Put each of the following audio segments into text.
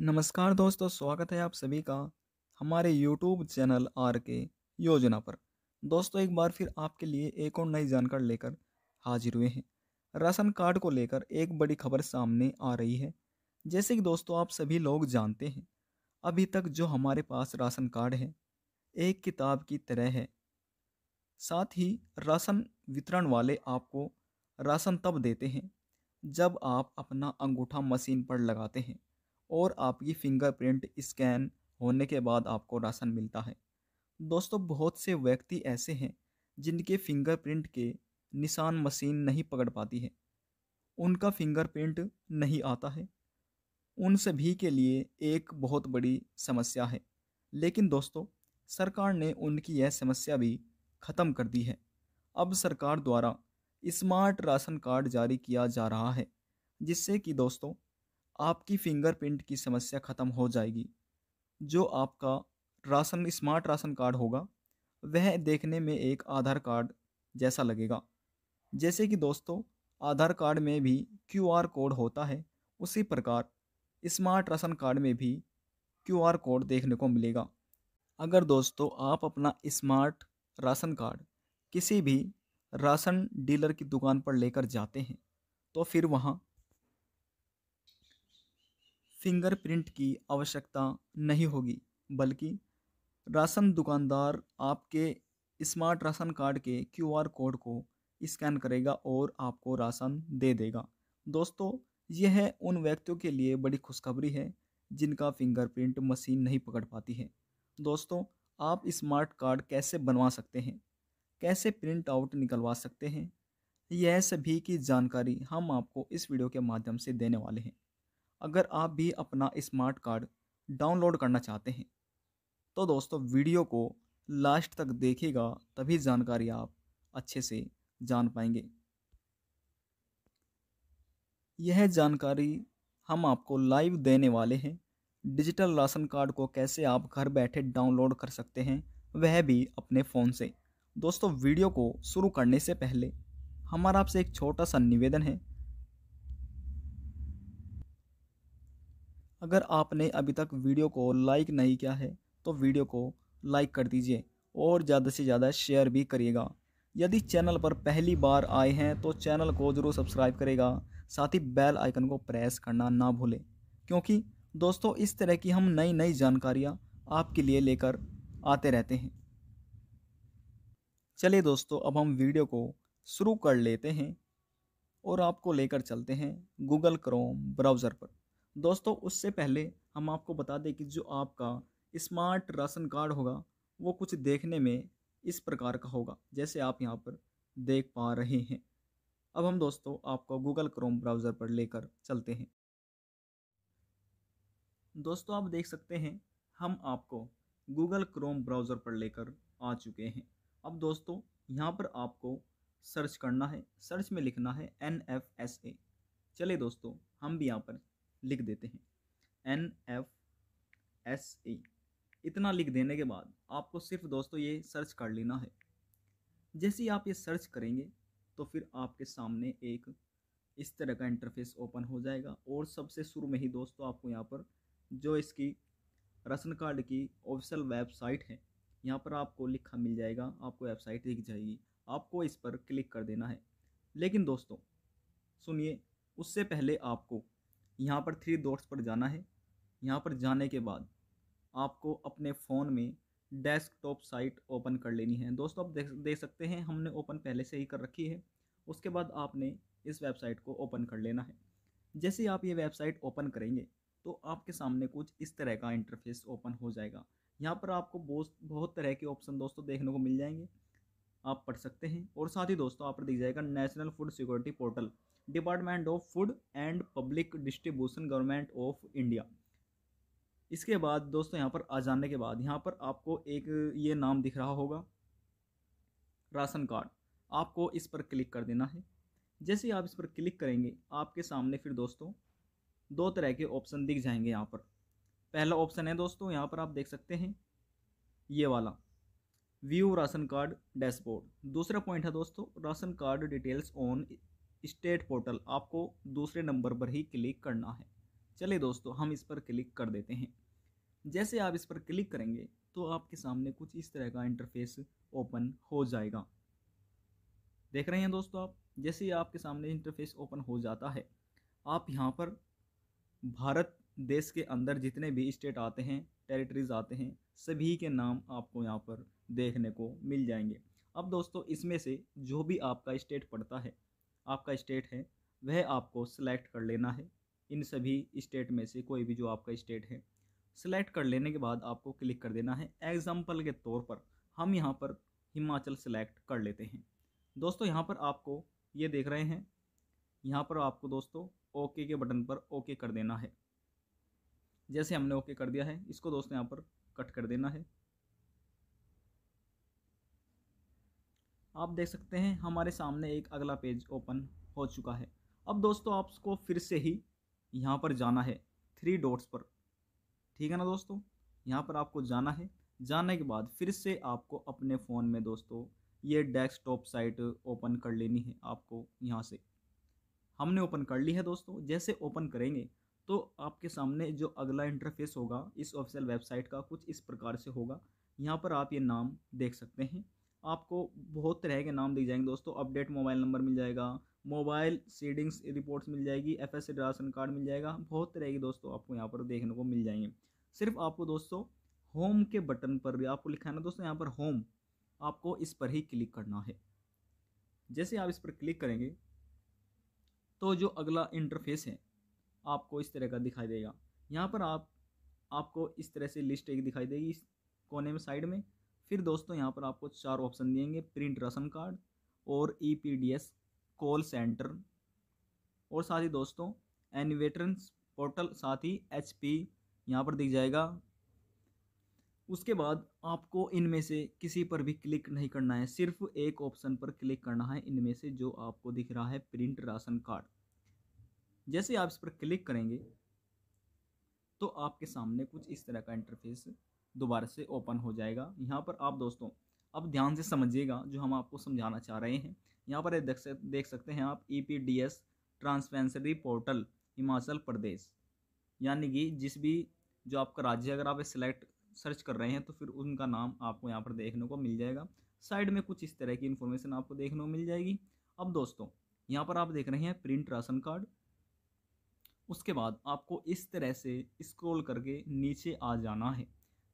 नमस्कार दोस्तों स्वागत है आप सभी का हमारे यूट्यूब चैनल आर के योजना पर दोस्तों एक बार फिर आपके लिए एक और नई जानकारी लेकर हाजिर हुए हैं राशन कार्ड को लेकर एक बड़ी खबर सामने आ रही है जैसे कि दोस्तों आप सभी लोग जानते हैं अभी तक जो हमारे पास राशन कार्ड है एक किताब की तरह है साथ ही राशन वितरण वाले आपको राशन तब देते हैं जब आप अपना अंगूठा मशीन पर लगाते हैं और आपकी फिंगरप्रिंट स्कैन होने के बाद आपको राशन मिलता है दोस्तों बहुत से व्यक्ति ऐसे हैं जिनके फिंगरप्रिंट के निशान मशीन नहीं पकड़ पाती है उनका फिंगरप्रिंट नहीं आता है उन सभी के लिए एक बहुत बड़ी समस्या है लेकिन दोस्तों सरकार ने उनकी यह समस्या भी ख़त्म कर दी है अब सरकार द्वारा स्मार्ट राशन कार्ड जारी किया जा रहा है जिससे कि दोस्तों आपकी फिंगरप्रिंट की समस्या ख़त्म हो जाएगी जो आपका राशन स्मार्ट राशन कार्ड होगा वह देखने में एक आधार कार्ड जैसा लगेगा जैसे कि दोस्तों आधार कार्ड में भी क्यू आर कोड होता है उसी प्रकार स्मार्ट राशन कार्ड में भी क्यू आर कोड देखने को मिलेगा अगर दोस्तों आप अपना स्मार्ट राशन कार्ड किसी भी राशन डीलर की दुकान पर लेकर जाते हैं तो फिर वहाँ फिंगरप्रिंट की आवश्यकता नहीं होगी बल्कि राशन दुकानदार आपके स्मार्ट राशन कार्ड के क्यूआर कोड को स्कैन करेगा और आपको राशन दे देगा दोस्तों यह उन व्यक्तियों के लिए बड़ी खुशखबरी है जिनका फिंगरप्रिंट मशीन नहीं पकड़ पाती है दोस्तों आप स्मार्ट कार्ड कैसे बनवा सकते हैं कैसे प्रिंट आउट निकलवा सकते हैं यह सभी की जानकारी हम आपको इस वीडियो के माध्यम से देने वाले हैं अगर आप भी अपना स्मार्ट कार्ड डाउनलोड करना चाहते हैं तो दोस्तों वीडियो को लास्ट तक देखेगा तभी जानकारी आप अच्छे से जान पाएंगे यह जानकारी हम आपको लाइव देने वाले हैं डिजिटल राशन कार्ड को कैसे आप घर बैठे डाउनलोड कर सकते हैं वह भी अपने फ़ोन से दोस्तों वीडियो को शुरू करने से पहले हमारा आपसे एक छोटा सा निवेदन है अगर आपने अभी तक वीडियो को लाइक नहीं किया है तो वीडियो को लाइक कर दीजिए और ज़्यादा से ज़्यादा शेयर भी करिएगा यदि चैनल पर पहली बार आए हैं तो चैनल को ज़रूर सब्सक्राइब करेगा साथ ही बेल आइकन को प्रेस करना ना भूलें क्योंकि दोस्तों इस तरह की हम नई नई जानकारियाँ आपके लिए लेकर आते रहते हैं चलिए दोस्तों अब हम वीडियो को शुरू कर लेते हैं और आपको लेकर चलते हैं गूगल क्रोम ब्राउज़र पर दोस्तों उससे पहले हम आपको बता दें कि जो आपका स्मार्ट राशन कार्ड होगा वो कुछ देखने में इस प्रकार का होगा जैसे आप यहाँ पर देख पा रहे हैं अब हम दोस्तों आपको गूगल क्रोम ब्राउज़र पर लेकर चलते हैं दोस्तों आप देख सकते हैं हम आपको गूगल क्रोम ब्राउज़र पर लेकर आ चुके हैं अब दोस्तों यहाँ पर आपको सर्च करना है सर्च में लिखना है एन एफ एस ए चले दोस्तों हम भी यहाँ पर लिख देते हैं एन एफ एस ए इतना लिख देने के बाद आपको सिर्फ दोस्तों ये सर्च कर लेना है जैसे ही आप ये सर्च करेंगे तो फिर आपके सामने एक इस तरह का इंटरफेस ओपन हो जाएगा और सबसे शुरू में ही दोस्तों आपको यहाँ पर जो इसकी राशन कार्ड की ऑफिशियल वेबसाइट है यहाँ पर आपको लिखा मिल जाएगा आपको वेबसाइट दिख जाएगी आपको इस पर क्लिक कर देना है लेकिन दोस्तों सुनिए उससे पहले आपको यहाँ पर थ्री डॉट्स पर जाना है यहाँ पर जाने के बाद आपको अपने फ़ोन में डेस्कटॉप साइट ओपन कर लेनी है दोस्तों आप देख देख सकते हैं हमने ओपन पहले से ही कर रखी है उसके बाद आपने इस वेबसाइट को ओपन कर लेना है जैसे आप ये वेबसाइट ओपन करेंगे तो आपके सामने कुछ इस तरह का इंटरफेस ओपन हो जाएगा यहाँ पर आपको बहुत बहुत तरह के ऑप्शन दोस्तों देखने को मिल जाएंगे आप पढ़ सकते हैं और साथ ही दोस्तों आप पर दिख जाएगा national food security portal department of food and public distribution government of India इसके बाद दोस्तों यहाँ पर आ जाने के बाद यहाँ पर आपको एक ये नाम दिख रहा होगा राशन कार्ड आपको इस पर क्लिक कर देना है जैसे आप इस पर क्लिक करेंगे आपके सामने फिर दोस्तों दो तरह के ऑप्शन दिख जाएंगे यहाँ पर पहला ऑप्शन है दोस्तों यहाँ पर आप देख सकते हैं ये वाला व्यू राशन कार्ड डैशबोर्ड दूसरा पॉइंट है दोस्तों ration card details on state portal आपको दूसरे नंबर पर ही क्लिक करना है चलिए दोस्तों हम इस पर क्लिक कर देते हैं जैसे आप इस पर क्लिक करेंगे तो आपके सामने कुछ इस तरह का इंटरफेस ओपन हो जाएगा देख रहे हैं दोस्तों आप जैसे ही आपके सामने इंटरफेस ओपन हो जाता है आप यहाँ पर भारत देश के अंदर जितने भी स्टेट आते हैं टेरिटरीज आते हैं सभी के नाम आपको यहाँ पर देखने को मिल जाएंगे अब दोस्तों इसमें से जो भी आपका स्टेट पड़ता है आपका स्टेट है वह आपको सिलेक्ट कर लेना है इन सभी स्टेट में से कोई भी जो आपका स्टेट है सिलेक्ट कर लेने के बाद आपको क्लिक कर देना है एग्ज़ाम्पल के तौर पर हम यहाँ पर हिमाचल सेलेक्ट कर लेते हैं दोस्तों यहाँ पर आपको ये देख रहे हैं यहाँ पर आपको दोस्तों ओके के बटन पर ओके कर देना है जैसे हमने ओके कर दिया है इसको दोस्तों यहाँ पर कट कर देना है आप देख सकते हैं हमारे सामने एक अगला पेज ओपन हो चुका है अब दोस्तों आपको फिर से ही यहाँ पर जाना है थ्री डॉट्स पर ठीक है ना दोस्तों यहाँ पर आपको जाना है जाने के बाद फिर से आपको अपने फ़ोन में दोस्तों ये डेस्कटॉप साइट ओपन कर लेनी है आपको यहाँ से हमने ओपन कर ली है दोस्तों जैसे ओपन करेंगे तो आपके सामने जो अगला इंटरफेस होगा इस ऑफिशियल वेबसाइट का कुछ इस प्रकार से होगा यहाँ पर आप ये नाम देख सकते हैं आपको बहुत तरह के नाम दिख जाएंगे दोस्तों अपडेट मोबाइल नंबर मिल जाएगा मोबाइल सीडिंग्स रिपोर्ट्स मिल जाएगी एफ एस राशन कार्ड मिल जाएगा बहुत तरह की दोस्तों आपको यहाँ पर देखने को मिल जाएंगे सिर्फ आपको दोस्तों होम के बटन पर भी आपको लिखा है ना दोस्तों यहाँ पर होम आपको इस पर ही क्लिक करना है जैसे आप इस पर क्लिक करेंगे तो जो अगला इंटरफेस है आपको इस तरह का दिखाई देगा यहाँ पर आप आपको इस तरह से लिस्ट एक दिखाई देगी इस कोने में साइड में फिर दोस्तों यहाँ पर आपको चार ऑप्शन देंगे प्रिंट राशन कार्ड और E P D S call centre और साथ ही दोस्तों एनिवेटर पोर्टल साथ ही एच पी यहाँ पर दिख जाएगा उसके बाद आपको इनमें से किसी पर भी क्लिक नहीं करना है सिर्फ एक ऑप्शन पर क्लिक करना है इनमें से जो आपको दिख रहा है प्रिंट राशन कार्ड जैसे आप इस पर क्लिक करेंगे तो आपके सामने कुछ इस तरह का इंटरफेस दोबारा से ओपन हो जाएगा यहाँ पर आप दोस्तों अब ध्यान से समझिएगा जो हम आपको समझाना चाह रहे हैं यहाँ पर देख सकते देख सकते हैं आप E P D S transparency portal Himachal Pradesh यानी कि जिस भी जो आपका राज्य अगर आप सिलेक्ट सर्च कर रहे हैं तो फिर उनका नाम आपको यहाँ पर देखने को मिल जाएगा साइड में कुछ इस तरह की इन्फॉर्मेशन आपको देखने को मिल जाएगी अब दोस्तों यहाँ पर आप देख रहे हैं प्रिंट राशन कार्ड उसके बाद आपको इस तरह से स्क्रॉल करके नीचे आ जाना है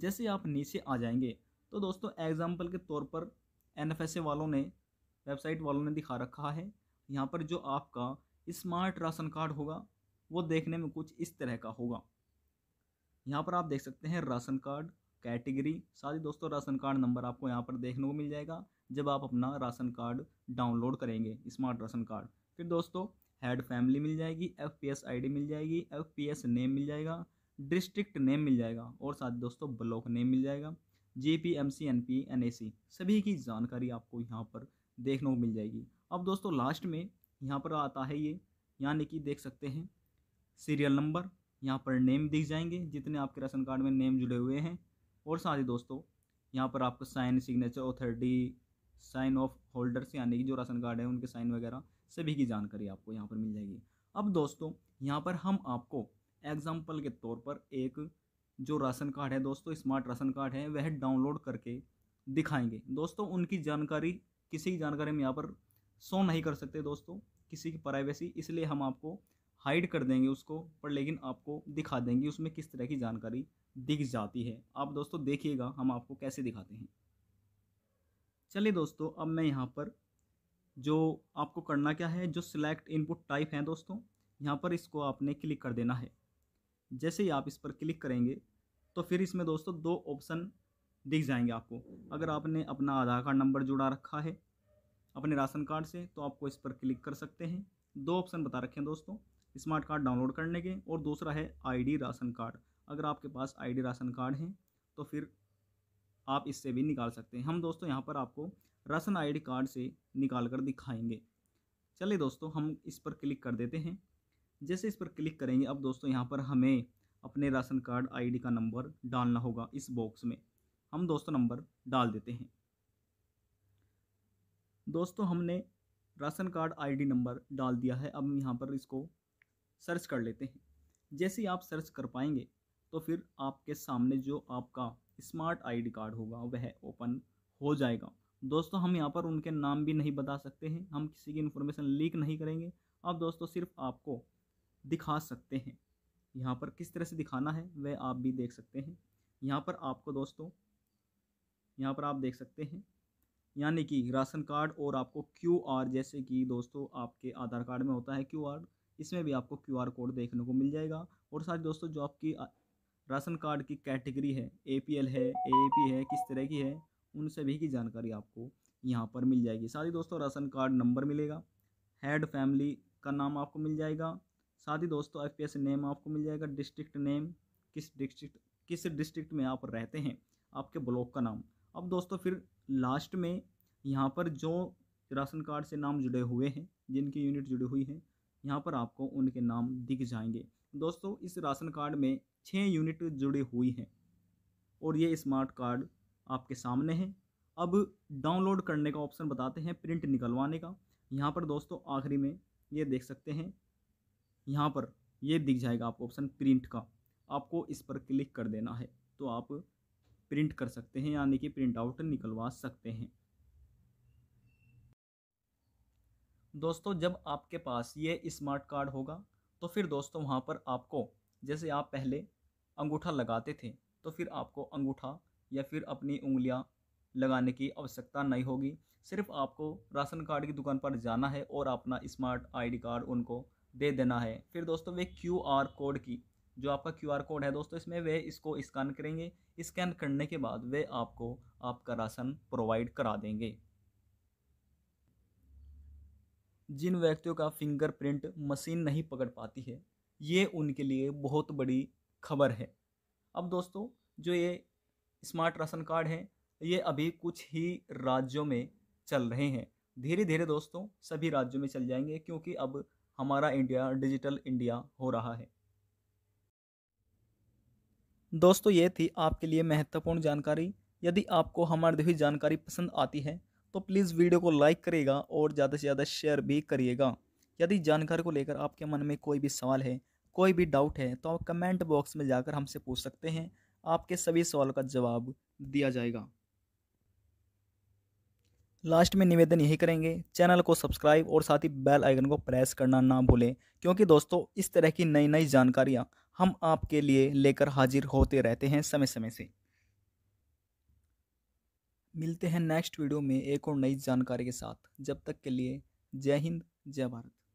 जैसे आप नीचे आ जाएंगे तो दोस्तों एग्जाम्पल के तौर पर एन वालों ने वेबसाइट वालों ने दिखा रखा है यहाँ पर जो आपका स्मार्ट राशन कार्ड होगा वो देखने में कुछ इस तरह का होगा यहाँ पर आप देख सकते हैं राशन कार्ड कैटेगरी साथ ही दोस्तों राशन कार्ड नंबर आपको यहाँ पर देखने को मिल जाएगा जब आप अपना राशन कार्ड डाउनलोड करेंगे स्मार्ट राशन कार्ड फिर दोस्तों हेड फैमिली मिल जाएगी F P S I D मिल जाएगी एफ पी एस नेम मिल जाएगा डिस्ट्रिक्ट नेम मिल जाएगा और साथ दोस्तों ब्लॉक नेम मिल जाएगा J P M C N P N A C सभी की जानकारी आपको यहाँ पर देखने को मिल जाएगी अब दोस्तों लास्ट में यहाँ पर आता है ये यानी कि देख सकते हैं सीरियल नंबर यहाँ पर नेम दिख जाएंगे जितने आपके राशन कार्ड में नेम जुड़े हुए हैं और साथ ही दोस्तों यहाँ पर आपका sign signature authority sign of holders यानी कि जो राशन कार्ड है उनके साइन वगैरह सभी की जानकारी आपको यहाँ पर मिल जाएगी अब दोस्तों यहाँ पर हम आपको एग्जाम्पल के तौर पर एक जो राशन कार्ड है दोस्तों स्मार्ट राशन कार्ड है वह डाउनलोड करके दिखाएंगे दोस्तों उनकी जानकारी किसी की जानकारी हम यहाँ पर शो नहीं कर सकते दोस्तों किसी की प्राइवेसी इसलिए हम आपको हाइड कर देंगे उसको पर लेकिन आपको दिखा देंगे उसमें किस तरह की जानकारी दिख जाती है आप दोस्तों देखिएगा हम आपको कैसे दिखाते हैं चलिए दोस्तों अब मैं यहाँ पर जो आपको करना क्या है जो सिलेक्ट इनपुट टाइप हैं दोस्तों यहाँ पर इसको आपने क्लिक कर देना है जैसे ही आप इस पर क्लिक करेंगे तो फिर इसमें दोस्तों दो ऑप्शन दिख जाएंगे आपको अगर आपने अपना आधार कार्ड नंबर जुड़ा रखा है अपने राशन कार्ड से तो आपको इस पर क्लिक कर सकते हैं दो ऑप्शन बता रखे हैं दोस्तों स्मार्ट कार्ड डाउनलोड करने के और दूसरा है आईडी राशन कार्ड अगर आपके पास आईडी राशन कार्ड है तो फिर आप इससे भी निकाल सकते हैं हम दोस्तों यहाँ पर आपको राशन आईडी कार्ड से निकाल कर दिखाएंगे चलिए दोस्तों हम इस पर क्लिक कर देते हैं जैसे इस पर क्लिक करेंगे अब दोस्तों यहाँ पर हमें अपने राशन कार्ड आईडी का नंबर डालना होगा इस बॉक्स में हम दोस्तों नंबर डाल देते हैं दोस्तों हमने राशन कार्ड आईडी नंबर डाल दिया है अब यहाँ पर इसको सर्च कर लेते हैं जैसे ही आप सर्च कर पाएंगे तो फिर आपके सामने जो आपका स्मार्ट आईडी कार्ड होगा वह ओपन हो जाएगा दोस्तों हम यहाँ पर उनके नाम भी नहीं बता सकते हैं हम किसी की इन्फॉर्मेशन लीक नहीं करेंगे अब दोस्तों सिर्फ आपको दिखा सकते हैं यहाँ पर किस तरह से दिखाना है वह आप भी देख सकते हैं यहाँ पर आपको दोस्तों यहाँ पर आप देख सकते हैं यानी कि राशन कार्ड और आपको क्यू आर जैसे कि दोस्तों आपके आधार कार्ड में होता है क्यू आर इसमें भी आपको क्यू आर कोड देखने को मिल जाएगा और साथ दोस्तों जो आपकी राशन कार्ड की कैटेगरी है ए पी एल है ए पी है किस तरह की है उन सभी की जानकारी आपको यहाँ पर मिल जाएगी साथ ही दोस्तों राशन कार्ड नंबर मिलेगा हेड फैमिली का नाम आपको मिल जाएगा साथ ही दोस्तों एफ पी नेम आपको मिल जाएगा डिस्ट्रिक्ट नेम किस डिस्ट्रिक्ट किस डिस्ट्रिक्ट में आप रहते हैं आपके ब्लॉक का नाम अब दोस्तों फिर लास्ट में यहाँ पर जो राशन कार्ड से नाम जुड़े हुए हैं जिनकी यूनिट जुड़ी हुई है यहाँ पर आपको उनके नाम दिख जाएंगे दोस्तों इस राशन कार्ड में छः यूनिट जुड़ी हुई हैं और ये स्मार्ट कार्ड आपके सामने है अब डाउनलोड करने का ऑप्शन बताते हैं प्रिंट निकलवाने का यहाँ पर दोस्तों आखिरी में ये देख सकते हैं यहाँ पर ये दिख जाएगा आपको ऑप्शन प्रिंट का आपको इस पर क्लिक कर देना है तो आप प्रिंट कर सकते हैं यानी कि प्रिंट आउट निकलवा सकते हैं दोस्तों जब आपके पास ये स्मार्ट कार्ड होगा तो फिर दोस्तों वहाँ पर आपको जैसे आप पहले अंगूठा लगाते थे तो फिर आपको अंगूठा या फिर अपनी उंगलियाँ लगाने की आवश्यकता नहीं होगी सिर्फ आपको राशन कार्ड की दुकान पर जाना है और अपना स्मार्ट आईडी कार्ड उनको दे देना है फिर दोस्तों वे क्यू आर कोड की जो आपका क्यू आर कोड है दोस्तों इसमें वे इसको स्कैन करेंगे स्कैन करने के बाद वे आपको आपका राशन प्रोवाइड करा देंगे जिन व्यक्तियों का फिंगरप्रिंट मशीन नहीं पकड़ पाती है ये उनके लिए बहुत बड़ी खबर है अब दोस्तों जो ये स्मार्ट राशन कार्ड है ये अभी कुछ ही राज्यों में चल रहे हैं धीरे धीरे दोस्तों सभी राज्यों में चल जाएंगे क्योंकि अब हमारा इंडिया डिजिटल इंडिया हो रहा है दोस्तों ये थी आपके लिए महत्वपूर्ण जानकारी यदि आपको हमारी दी जानकारी पसंद आती है तो प्लीज़ वीडियो को लाइक करिएगा और ज़्यादा से ज़्यादा शेयर भी करिएगा यदि जानकारी को लेकर आपके मन में कोई भी सवाल है कोई भी डाउट है तो आप कमेंट बॉक्स में जाकर हमसे पूछ सकते हैं आपके सभी सवाल का जवाब दिया जाएगा लास्ट में निवेदन यही करेंगे चैनल को सब्सक्राइब और साथ ही बेल आइकन को प्रेस करना ना भूलें क्योंकि दोस्तों इस तरह की नई नई जानकारियाँ हम आपके लिए लेकर हाजिर होते रहते हैं समय समय से मिलते हैं नेक्स्ट वीडियो में एक और नई जानकारी के साथ जब तक के लिए जय हिंद जय भारत